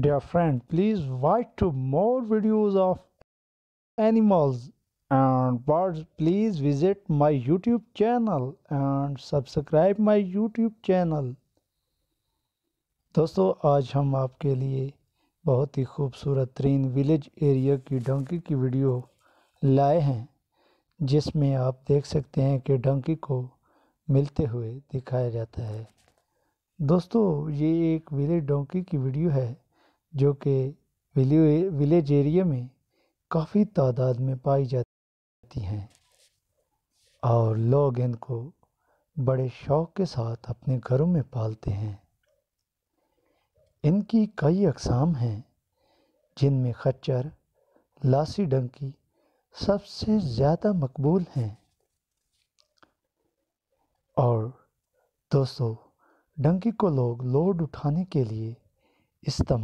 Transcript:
Dear friend, please watch to more videos of animals and birds. Please visit my YouTube channel and subscribe my YouTube channel. दोस्तों आज हम आपके लिए बहुत ही खूबसूरत तरीन विलेज एरिया की डंकी की वीडियो लाए हैं जिसमें आप देख सकते हैं कि डंकी को मिलते हुए दिखाया जाता है दोस्तों ये एक विलेज डंकी की वीडियो है जो कि विलेज एरिया में काफ़ी तादाद में पाई जाती हैं और लोग इनको बड़े शौक़ के साथ अपने घरों में पालते हैं इनकी कई अकसाम हैं जिनमें खच्चर लासी डंकी सबसे ज़्यादा मकबूल हैं और दोस्तों डंकी को लोग लोड उठाने के लिए इस्तेमाल